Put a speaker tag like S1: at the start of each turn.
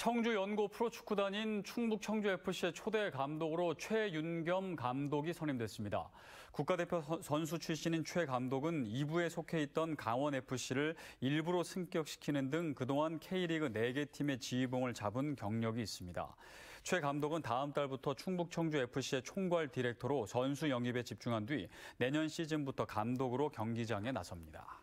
S1: 청주 연고 프로축구단인 충북 청주 FC의 초대 감독으로 최윤겸 감독이 선임됐습니다. 국가대표 선수 출신인 최 감독은 2부에 속해 있던 강원 FC를 일부로 승격시키는 등 그동안 K리그 4개 팀의 지휘봉을 잡은 경력이 있습니다. 최 감독은 다음 달부터 충북 청주 FC의 총괄 디렉터로 선수 영입에 집중한 뒤 내년 시즌부터 감독으로 경기장에 나섭니다.